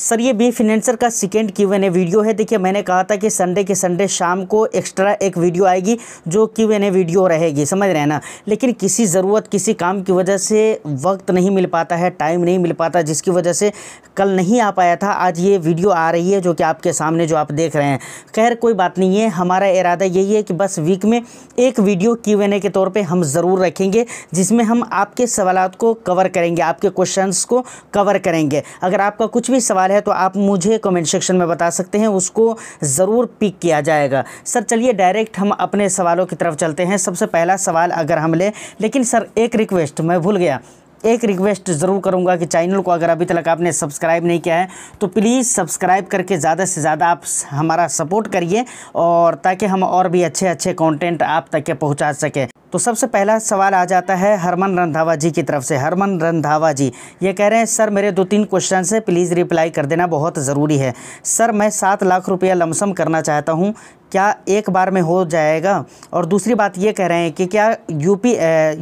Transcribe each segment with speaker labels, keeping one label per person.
Speaker 1: sir ये B financer का second Q N A video है देखिए मैंने कहा था कि संडे के संडे शाम को एक्स्ट्रा एक वीडियो आएगी जो क्यू एन ए वीडियो रहेगी समझ रहे हैं ना लेकिन किसी ज़रूरत किसी काम की वजह से वक्त नहीं मिल पाता है टाइम नहीं मिल पाता जिसकी वजह से कल नहीं आ पाया था आज ये वीडियो आ रही है जो कि आपके सामने जो आप देख रहे हैं खैर कोई बात नहीं है हमारा इरादा यही है कि बस वीक में एक वीडियो क्यू एन ए के तौर पर हम ज़रूर रखेंगे जिसमें हम आपके सवाल को कवर करेंगे आपके क्वेश्चन को कवर करेंगे अगर आपका कुछ भी सवाल सवाल है तो आप मुझे कमेंट सेक्शन में बता सकते हैं उसको ज़रूर पिक किया जाएगा सर चलिए डायरेक्ट हम अपने सवालों की तरफ चलते हैं सबसे पहला सवाल अगर हम लें लेकिन सर एक रिक्वेस्ट मैं भूल गया एक रिक्वेस्ट ज़रूर करूँगा कि चैनल को अगर अभी तक आपने सब्सक्राइब नहीं किया है तो प्लीज़ सब्सक्राइब करके ज़्यादा से ज़्यादा आप हमारा सपोर्ट करिए और ताकि हम और भी अच्छे अच्छे कंटेंट आप तक के पहुँचा सकें तो सबसे पहला सवाल आ जाता है हरमन रंधावा जी की तरफ से हरमन रंधावा जी ये कह रहे हैं सर मेरे दो तीन क्वेश्चन से प्लीज़ रिप्लाई कर देना बहुत ज़रूरी है सर मैं सात लाख रुपया लमसम करना चाहता हूँ क्या एक बार में हो जाएगा और दूसरी बात ये कह रहे हैं कि क्या यूपी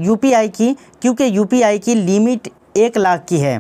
Speaker 1: यूपीआई की क्योंकि यूपीआई की लिमिट एक लाख की है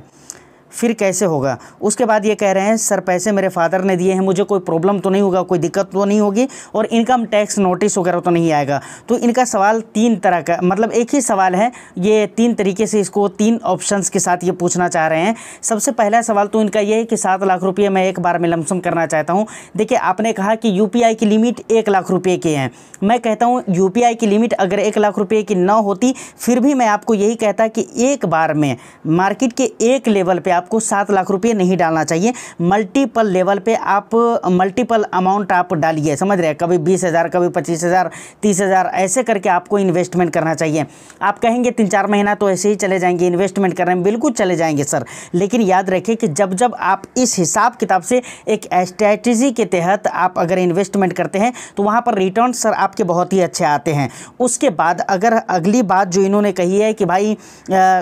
Speaker 1: फिर कैसे होगा उसके बाद ये कह रहे हैं सर पैसे मेरे फादर ने दिए हैं मुझे कोई प्रॉब्लम तो नहीं होगा कोई दिक्कत तो नहीं होगी और इनकम टैक्स नोटिस वगैरह तो नहीं आएगा तो इनका सवाल तीन तरह का मतलब एक ही सवाल है ये तीन तरीके से इसको तीन ऑप्शन के साथ ये पूछना चाह रहे हैं सबसे पहला सवाल तो इनका ये है कि सात लाख रुपये मैं एक बार में लमसम करना चाहता हूँ देखिए आपने कहा कि यू की लिमिट एक लाख रुपये की है मैं कहता हूँ यू की लिमिट अगर एक लाख रुपये की न होती फिर भी मैं आपको यही कहता कि एक बार में मार्केट के एक लेवल पर आप आपको सात लाख रुपये नहीं डालना चाहिए मल्टीपल लेवल पे आप मल्टीपल अमाउंट आप डालिए समझ रहे हैं कभी बीस हज़ार कभी पच्चीस हज़ार तीस हज़ार ऐसे करके आपको इन्वेस्टमेंट करना चाहिए आप कहेंगे तीन चार महीना तो ऐसे ही चले जाएंगे इन्वेस्टमेंट करने में बिल्कुल चले जाएंगे सर लेकिन याद रखिए कि जब जब आप इस हिसाब किताब से एक स्ट्रैटेजी के तहत आप अगर इन्वेस्टमेंट करते हैं तो वहाँ पर रिटर्न सर आपके बहुत ही अच्छे आते हैं उसके बाद अगर अगली बात जो इन्होंने कही है कि भाई आ,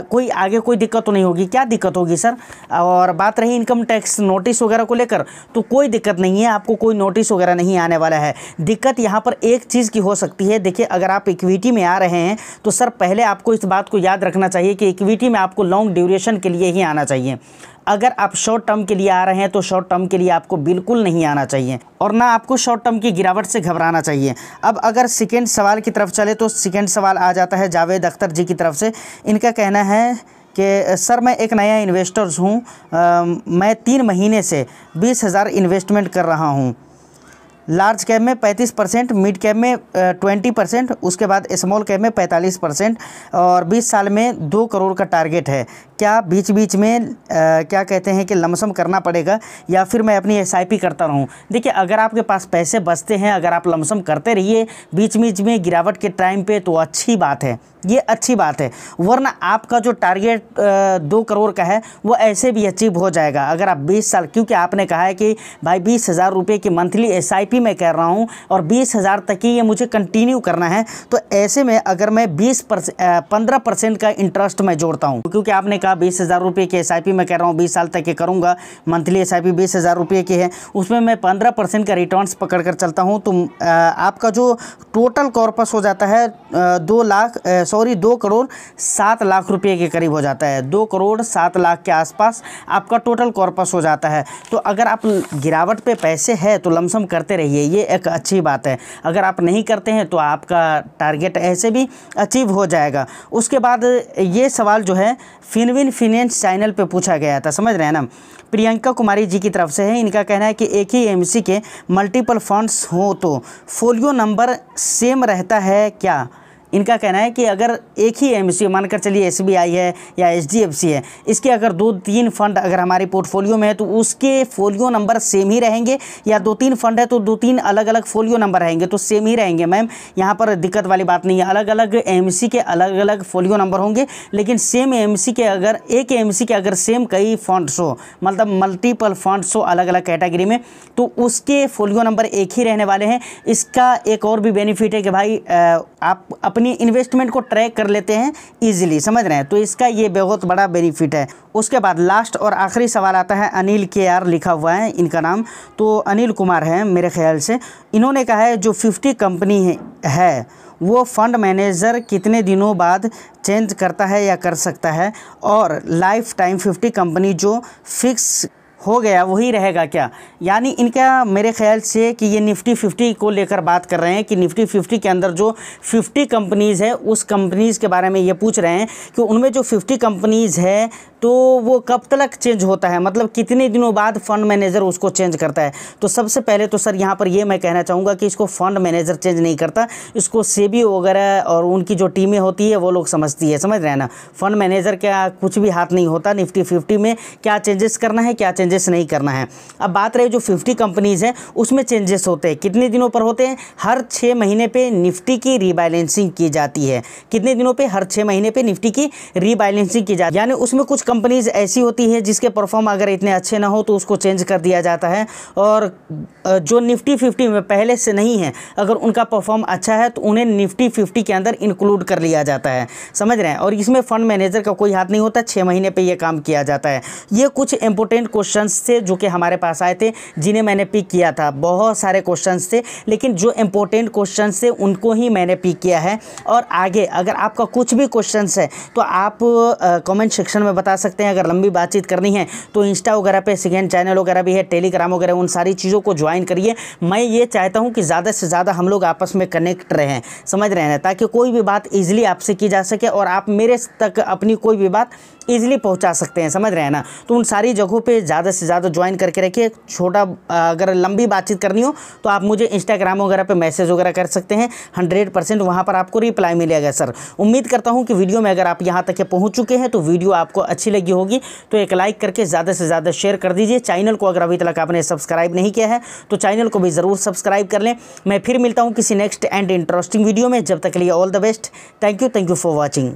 Speaker 1: कोई आगे कोई दिक्कत तो नहीं होगी क्या दिक्कत होगी सर और बात रही इनकम टैक्स नोटिस वगैरह को लेकर तो कोई दिक्कत नहीं है आपको कोई नोटिस वगैरह नहीं आने वाला है दिक्कत यहाँ पर एक चीज़ की हो सकती है देखिए अगर आप इक्विटी में आ रहे हैं तो सर पहले आपको इस बात को याद रखना चाहिए कि इक्विटी में आपको लॉन्ग ड्यूरेशन के लिए ही आना चाहिए अगर आप शॉर्ट टर्म के लिए आ रहे हैं तो शॉर्ट टर्म के लिए आपको बिल्कुल नहीं आना चाहिए और ना आपको शॉर्ट टर्म की गिरावट से घबराना चाहिए अब अगर सेकेंड सवाल की तरफ चले तो सेकेंड सवाल आ जाता है जावेद अख्तर जी की तरफ से इनका कहना है कि सर मैं एक नया इन्वेस्टर्स हूँ मैं तीन महीने से बीस हज़ार इन्वेस्टमेंट कर रहा हूँ लार्ज कैप में 35 परसेंट मिड कैप में 20 परसेंट उसके बाद स्मॉल कैप में 45 परसेंट और 20 साल में दो करोड़ का टारगेट है क्या बीच बीच में आ, क्या कहते हैं कि लमसम करना पड़ेगा या फिर मैं अपनी एस करता रहूं देखिए अगर आपके पास पैसे बचते हैं अगर आप लमसम करते रहिए बीच बीच में गिरावट के टाइम पर तो अच्छी बात है ये अच्छी बात है वरना आपका जो टारगेट दो करोड़ का है वो ऐसे भी अचीव हो जाएगा अगर आप बीस साल क्योंकि आपने कहा है कि भाई बीस हज़ार रुपये की मंथली एस आई पी मैं कह रहा हूँ और बीस हज़ार तक ही ये मुझे कंटिन्यू करना है तो ऐसे में अगर मैं बीस पंद्रह परसेंट का इंटरेस्ट मैं जोड़ता हूँ क्योंकि आपने कहा बीस हज़ार रुपये की एस मैं कह रहा हूँ बीस साल तक ये करूँगा मंथली एस आई पी बीस हज़ार रुपये की है उसमें मैं पंद्रह परसेंट का रिटर्न पकड़ कर चलता हूँ तो आपका जो टोटल कॉर्पस हो जाता है दो लाख सॉरी दो करोड़ सात लाख रुपये के करीब हो जाता है दो करोड़ सात लाख के आसपास आपका टोटल कॉर्पस हो जाता है तो अगर आप गिरावट पे पैसे है तो लमसम करते रहिए रहिए ये एक अच्छी बात है अगर आप नहीं करते हैं तो आपका टारगेट ऐसे भी अचीव हो जाएगा उसके बाद ये सवाल जो है फिनविन फिनेंस चैनल पे पूछा गया था समझ रहे हैं ना प्रियंका कुमारी जी की तरफ से है इनका कहना है कि एक ही एम के मल्टीपल फंड्स हो तो फोलियो नंबर सेम रहता है क्या इनका कहना है कि अगर एक ही एम मानकर चलिए एस है या एच है इसके अगर दो तीन फंड अगर हमारे पोर्टफोलियो में है तो उसके फोलियो नंबर सेम ही रहेंगे या दो तीन फंड है तो दो तीन अलग अलग फोलियो नंबर रहेंगे तो सेम ही रहेंगे मैम यहाँ पर दिक्कत वाली बात नहीं है अलग अलग एम के अलग अलग फोलियो नंबर होंगे लेकिन सेम एम के अगर एक एम के अगर सेम कई फंड्स हो मतलब मल्टीपल फंड्स हो अलग अलग कैटेगरी में तो उसके फोलियो नंबर एक ही रहने वाले हैं इसका एक और भी बेनिफिट है कि भाई आप अपनी इन्वेस्टमेंट को ट्रैक कर लेते हैं ईजिली समझ रहे हैं तो इसका ये बहुत बड़ा बेनिफिट है उसके बाद लास्ट और आखिरी सवाल आता है अनिल के आर लिखा हुआ है इनका नाम तो अनिल कुमार हैं मेरे ख्याल से इन्होंने कहा है जो फिफ्टी कंपनी है वो फंड मैनेजर कितने दिनों बाद चेंज करता है या कर सकता है और लाइफ टाइम फिफ्टी कंपनी जो फिक्स हो गया वही रहेगा क्या यानी इनका मेरे ख्याल से कि ये निफ्टी फिफ्टी को लेकर बात कर रहे हैं कि निफ्टी फिफ्टी के अंदर जो फिफ्टी कंपनीज़ है उस कंपनीज़ के बारे में ये पूछ रहे हैं कि उनमें जो फिफ्टी कंपनीज़ है तो वो कब तक चेंज होता है मतलब कितने दिनों बाद फंड मैनेजर उसको चेंज करता है तो सबसे पहले तो सर यहाँ पर ये मैं कहना चाहूँगा कि इसको फंड मैनेजर चेंज नहीं करता इसको सेबी वगैरह और उनकी जो टीमें होती है वो लोग समझती है समझ रहे हैं ना फंड मैनेजर का कुछ भी हाथ नहीं होता निफ्टी फिफ्टी में क्या चेंजेस करना है क्या चेंजेस चेंजेस नहीं करना है अब बात रही जो फिफ्टी कंपनीज़ हैं उसमें चेंजेस होते हैं कितने दिनों पर होते हैं हर छः महीने पर निफ्टी की रिबैलेंसिंग की जाती है कितने दिनों पर हर छः महीने पर निफ्टी की रिबैलेंसिंग की जाती है यानी उसमें कुछ कंपनीज़ ऐसी होती है जिसके परफॉर्म अगर इतने अच्छे ना हो तो उसको चेंज कर दिया जाता है और जो निफ्टी फिफ्टी में पहले से नहीं है अगर उनका परफॉर्म अच्छा है तो उन्हें निफ्टी फिफ्टी के अंदर इंक्लूड कर लिया जाता है समझ रहे हैं और इसमें फंड मैनेजर का कोई हाथ नहीं होता छः महीने पर यह काम किया जाता है ये कुछ इंपोर्टेंट क्वेश्चन क्वेश्चन थे जो कि हमारे पास आए थे जिन्हें मैंने पिक किया था बहुत सारे क्वेश्चन थे लेकिन जो इंपॉर्टेंट क्वेश्चन थे उनको ही मैंने पिक किया है और आगे अगर आपका कुछ भी क्वेश्चन है तो आप कॉमेंट सेक्शन में बता सकते हैं अगर लंबी बातचीत करनी है तो इंस्टा वगैरह पे सेकेंड चैनल वगैरह भी है टेलीग्राम वगैरह उन सारी चीज़ों को ज्वाइन करिए मैं ये चाहता हूँ कि ज़्यादा से ज़्यादा हम लोग आपस में कनेक्ट रहें समझ रहे हैं ताकि कोई भी बात ईजिली आपसे की जा सके और आप मेरे तक अपनी कोई भी बात ईजिली पहुंचा सकते हैं समझ रहे हैं ना तो उन सारी जगहों पे ज़्यादा से ज़्यादा ज्वाइन करके रखिए छोटा अगर लंबी बातचीत करनी हो तो आप मुझे इंस्टाग्राम वगैरह पे मैसेज वगैरह कर सकते हैं हंड्रेड परसेंट वहाँ पर आपको रिप्लाई मिलेगा सर उम्मीद करता हूँ कि वीडियो में अगर आप यहाँ तक पहुँच चुके हैं तो वीडियो आपको अच्छी लगी होगी तो एक लाइक करके ज़्यादा से ज़्यादा शेयर कर दीजिए चैनल को अगर अभी तक आपने सब्सक्राइब नहीं किया है तो चैनल को भी ज़रूर सब्सक्राइब कर लें मैं फिर मिलता हूँ किसी नेक्स्ट एंड इंटरेस्टिंग वीडियो में जब तक लिए all the best thank you thank you for watching